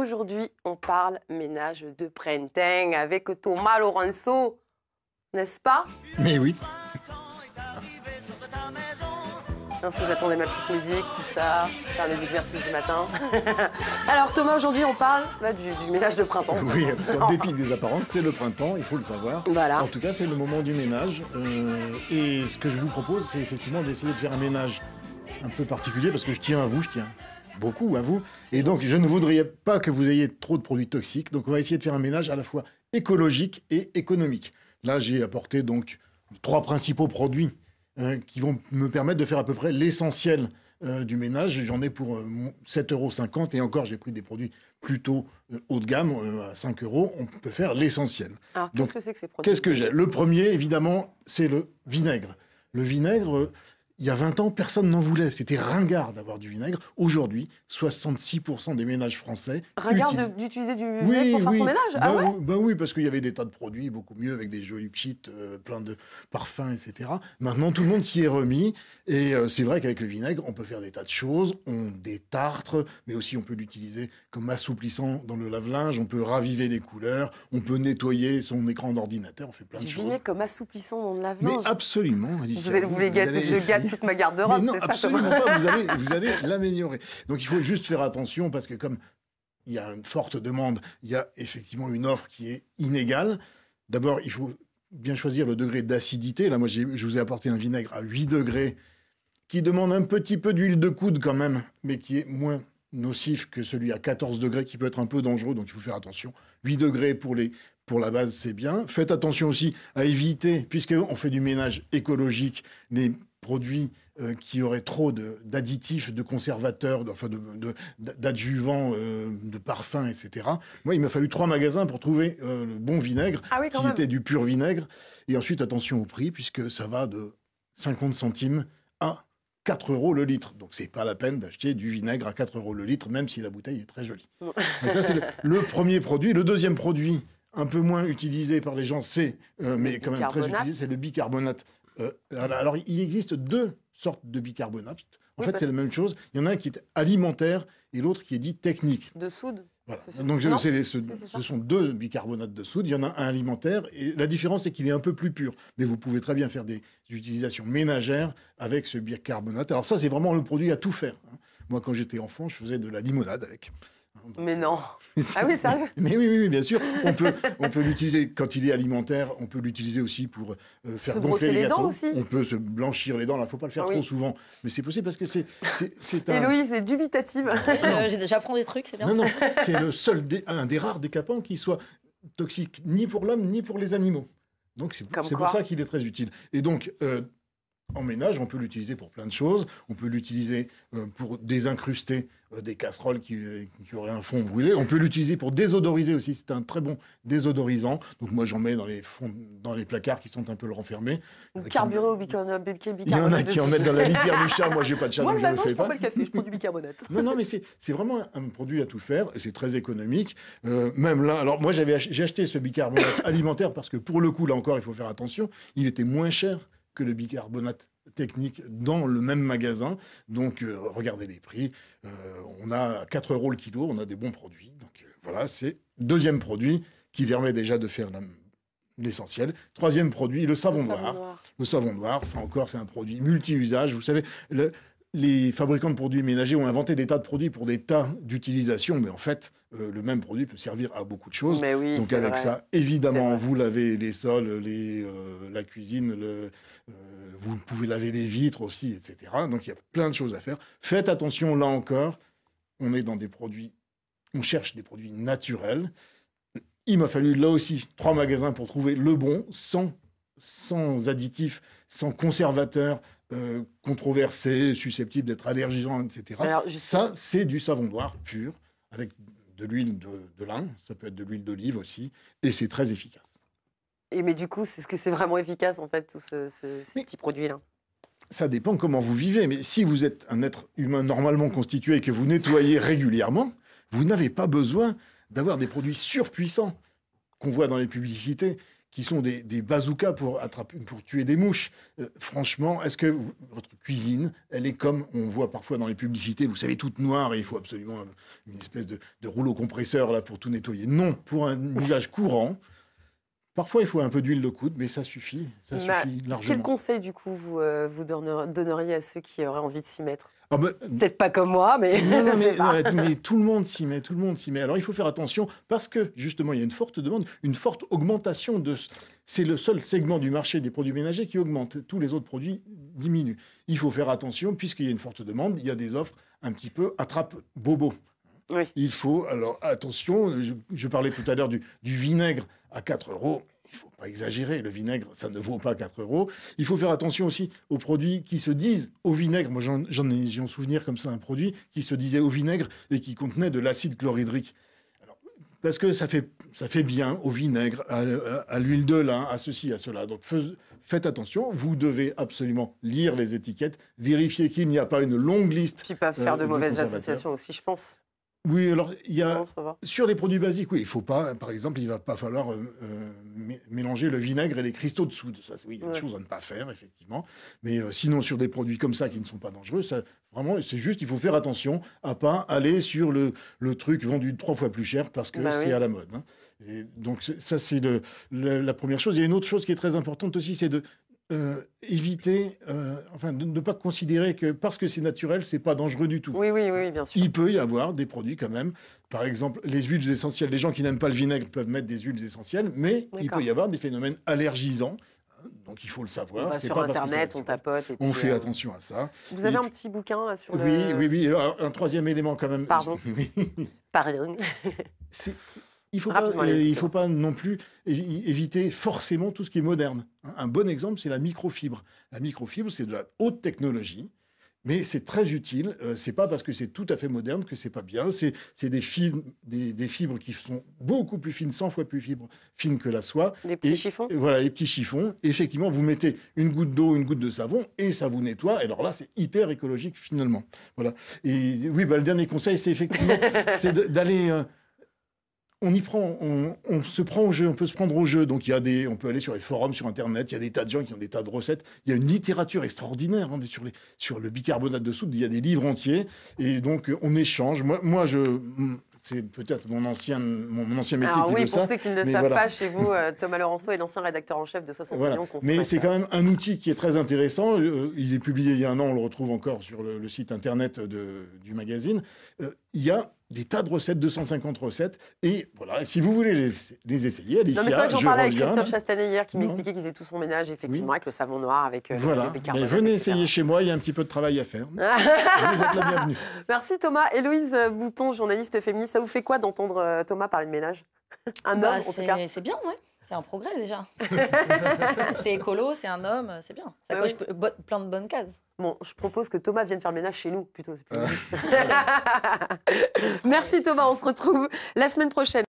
Aujourd'hui, on parle ménage de printemps avec Thomas Lorenzo, n'est-ce pas Mais oui. Parce que j'attendais ma petite musique, tout ça, faire les exercices du matin. Alors Thomas, aujourd'hui on parle bah, du, ménage de printemps. Oui, parce qu'en dépit des apparences, c'est le printemps, il faut le savoir. Voilà. En tout cas, c'est le moment du ménage. Euh, et ce que je vous propose, c'est effectivement d'essayer de faire un ménage un peu particulier, parce que je tiens à vous, je tiens beaucoup à vous. Et donc, je ne voudrais pas que vous ayez trop de produits toxiques. Donc, on va essayer de faire un ménage à la fois écologique et économique. Là, j'ai apporté donc trois principaux produits hein, qui vont me permettre de faire à peu près l'essentiel euh, du ménage. J'en ai pour 7,50 euh, euros et encore, j'ai pris des produits plutôt euh, haut de gamme à 5 euros. On peut faire l'essentiel. Alors, qu'est-ce que c'est que ces produits Qu'est-ce que j'ai Le premier, évidemment, c'est le vinaigre. Le vinaigre, il y a 20 ans, personne n'en voulait. C'était ringard d'avoir du vinaigre. Aujourd'hui, 66% des ménages français. Ringard d'utiliser du vinaigre oui, pour faire son ménage ben, oui, parce qu'il y avait des tas de produits beaucoup mieux avec des jolis petites, euh, plein de parfums, etc. Maintenant, tout le monde s'y est remis. Et euh, c'est vrai qu'avec le vinaigre, on peut faire des tas de choses. On détartre, mais aussi on peut l'utiliser comme assouplissant dans le lave-linge. On peut raviver des couleurs. On peut nettoyer son écran d'ordinateur. On fait plein de choses. Du vinaigre comme assouplissant dans le lave-linge. Mais absolument. vous, vous, les gâter, toute ma garde-robe. Non, absolument pas. Vous allez, vous l'améliorer. Donc il faut juste faire attention parce que comme il y a une forte demande, il y a effectivement une offre qui est inégale. D'abord, il faut bien choisir le degré d'acidité. Là, moi, je vous ai apporté un vinaigre à 8 degrés qui demande un petit peu d'huile de coude quand même, mais qui est moins nocif que celui à 14 degrés qui peut être un peu dangereux, donc il faut faire attention. 8 degrés pour, les, pour la base, c'est bien. Faites attention aussi à éviter, puisqu'on fait du ménage écologique, les produits euh, qui auraient trop d'additifs, de, conservateurs, enfin d'adjuvants, de, de, euh, parfums, etc. Moi, il m'a fallu trois magasins pour trouver euh, le bon vinaigre, ah qui était du pur vinaigre. Et ensuite, attention au prix, puisque ça va de 50 centimes à 4 euros le litre. Donc, c'est pas la peine d'acheter du vinaigre à 4 euros le litre, même si la bouteille est très jolie. Mais ça, c'est le, premier produit. Le deuxième produit, un peu moins utilisé par les gens, c'est, mais quand même très utilisé, c'est le bicarbonate. Euh, alors, il existe deux sortes de bicarbonate. En fait, c'est la même chose. Il y en a un qui est alimentaire et l'autre qui est dit technique. De soude voilà. Donc euh, ce, sont deux bicarbonates de soude, il y en a un alimentaire, et la différence c'est qu'il est un peu plus pur. Mais vous pouvez très bien faire des utilisations ménagères avec ce bicarbonate. Alors ça c'est vraiment le produit à tout faire. Hein. Moi quand j'étais enfant je faisais de la limonade avec. Mais non. ah oui, sérieux Mais oui, oui, bien sûr. On peut, on peut l'utiliser quand il est alimentaire. On peut l'utiliser aussi pour euh, faire gonfler les, les dents aussi. On peut se blanchir les dents. Il ne faut pas le faire ah trop souvent. Mais c'est possible parce que c'est un... Héloïse c'est dubitative. Euh, J'apprends des trucs, c'est bien. Non, non. C'est le seul, un des rares décapants qui soit toxique ni pour l'homme ni pour les animaux. Donc c'est pour ça qu'il est très utile. Et donc, euh, en ménage, on peut l'utiliser pour plein de choses. On peut l'utiliser euh, pour désincruster euh, des casseroles euh, qui, auraient un fond brûlé. On peut l'utiliser pour désodoriser aussi. C'est un très bon désodorisant. Donc moi, j'en mets dans les, fonds, dans les placards qui sont un peu le renfermés. Carburé bicarbonate Il y en a qui en mettent dans la litière du chat. Moi, j'ai pas de chat, donc je ne le fais pas. le café, je prends du bicarbonate. non, non, mais c'est vraiment un produit à tout faire. Et c'est très économique. même là, alors moi, j'ai acheté ce bicarbonate alimentaire parce que pour le coup, là encore, il faut faire attention. Il était moins cher le bicarbonate technique dans le même magasin. Donc, euh, regardez les prix. Euh, on a 4 euros le kilo, on a des bons produits. Donc, euh, voilà, c'est deuxième produit qui permet déjà de faire l'essentiel. Troisième produit, le savon, noir. savon noir. Le savon noir, ça encore, c'est un produit multi-usage. Vous savez, le, les fabricants de produits ménagers ont inventé des tas de produits pour des tas d'utilisations, mais en fait, euh, le même produit peut servir à beaucoup de choses. Donc avec ça, évidemment, vous lavez les sols, euh, la cuisine, euh, vous pouvez laver les vitres aussi, etc. Donc il y a plein de choses à faire. Faites attention, là encore, on est dans des produits, on cherche des produits naturels. Il m'a fallu là aussi trois magasins pour trouver le bon sans sans additifs, sans conservateurs, euh, controversés, susceptibles d'être allergisants, etc. Ça, c'est du savon noir pur, avec de l'huile de, lin, ça peut être de l'huile d'olive aussi, et c'est très efficace. Et mais du coup, c'est ce que c'est vraiment efficace, en fait, tous ce, ce, ces petits produits-là ça dépend comment vous vivez, mais si vous êtes un être humain normalement constitué et que vous nettoyez régulièrement, vous n'avez pas besoin d'avoir des produits surpuissants qu'on voit dans les publicités qui sont des, bazookas pour, attraper, pour tuer des mouches. Euh, franchement, est-ce que votre cuisine, elle est comme on voit parfois dans les publicités, vous savez, toute noire et il faut absolument une espèce de, de rouleau compresseur là pour tout nettoyer Non, pour un usage courant, Parfois, il faut un peu d'huile de coude, mais ça suffit. Ça bah, suffit largement. Quel conseil, du coup, vous, euh, donneriez à ceux qui auraient envie de s'y mettre ah, Peut-être pas comme moi, mais... mais, tout le monde s'y met, tout le monde s'y met. Alors, il faut faire attention parce que, justement, il y a une forte demande, une forte augmentation de... C'est le seul segment du marché des produits ménagers qui augmente. Tous les autres produits diminuent. Il faut faire attention puisqu'il y a une forte demande. Il y a des offres un petit peu attrape-bobo. Il faut, alors attention, je, parlais tout à l'heure du, vinaigre à 4 euros il ne faut pas exagérer, le vinaigre, ça ne vaut pas 4 euros. Il faut faire attention aussi aux produits qui se disent au vinaigre. Moi, j'en ai un souvenir comme ça un produit qui se disait au vinaigre et qui contenait de l'acide chlorhydrique. parce que ça fait, ça fait bien au vinaigre, à, l'huile de lin, à ceci, à cela. Donc faites attention, vous devez absolument lire les étiquettes, vérifier qu'il n'y a pas une longue liste. Qui peuvent faire de mauvaises associations aussi, je pense. Oui, alors il y a sur les produits basiques, oui, il faut pas, par exemple, il va pas falloir euh, euh, mélanger le vinaigre et les cristaux de soude. Ça, oui, il y a des choses à ne pas faire, effectivement. Mais euh, sinon, sur des produits comme ça qui ne sont pas dangereux, ça, vraiment, c'est juste, il faut faire attention à pas aller sur le, truc vendu trois fois plus cher parce que bah c'est à la mode. Hein. donc ça, c'est la première chose. Il y a une autre chose qui est très importante aussi, c'est de euh, éviter, euh, enfin, de ne pas considérer que parce que c'est naturel, c'est pas dangereux du tout. Oui, oui, oui, bien sûr. Il peut y avoir des produits quand même. Par exemple, les huiles essentielles. Les gens qui n'aiment pas le vinaigre peuvent mettre des huiles essentielles, mais il peut y avoir des phénomènes allergisants. Hein, donc il faut le savoir. On va sur Internet, on tapote. Et on fait euh, attention à ça. Vous avez un petit bouquin là sur oui, le... Oui, oui, oui. Un troisième élément quand même. Pardon. Oui. C'est... Il faut euh, il faut pas non plus éviter forcément tout ce qui est moderne. Hein. Un bon exemple, c'est la microfibre. La microfibre, c'est de la haute technologie. Mais c'est très utile. Ce euh, c'est pas parce que c'est tout à fait moderne que c'est pas bien. C'est des, des, des, fibres qui sont beaucoup plus fines, 100 fois plus fines que la soie. Les petits et, chiffons. voilà, les petits chiffons. effectivement, vous mettez une goutte d'eau, une goutte de savon, et ça vous nettoie. Et alors là, c'est hyper écologique finalement. Voilà. Et oui, bah, le dernier conseil, c'est effectivement, c'est d'aller euh, on y prend, on, se prend au jeu, on peut se prendre au jeu. Donc il y des, on peut aller sur les forums, sur Internet, il y a des tas de gens qui ont des tas de recettes. Il y a une littérature extraordinaire hein, sur, le bicarbonate de soude. Il y a des livres entiers et donc euh, on échange. Moi, moi je hmm, c'est peut-être mon ancien, mon, ancien ah métier. Alors oui, pour ceux qui ne le savent pas, chez vous, euh, Thomas Laurenceau est l'ancien rédacteur en chef de 60 voilà. millions. Mais c'est quand même un outil qui est très intéressant. Euh, il est publié il y a un an, on le retrouve encore sur le, site internet du magazine. il y a des tas de recettes, 250 recettes. Et voilà, si vous voulez les, les essayer, allez-y. J'en parlais avec Christophe Chastanet hier qui m'expliquait qu'ils faisait tout son ménage, effectivement, avec le savon noir, avec euh, voilà. Mais venez essayer chez moi, il y a un petit peu de travail à faire. vous êtes la bienvenue. Merci Thomas. Héloïse Bouton, journaliste féministe, ça vous fait quoi d'entendre euh, Thomas parler de ménage Un bah, homme, en tout cas. C'est bien, ouais. C'est un progrès déjà. c'est écolo, c'est un homme, c'est bien. Ça bah coche plein de bonnes cases. Bon, je propose que Thomas vienne faire ménage chez nous plutôt. Merci Thomas, on se retrouve la semaine prochaine.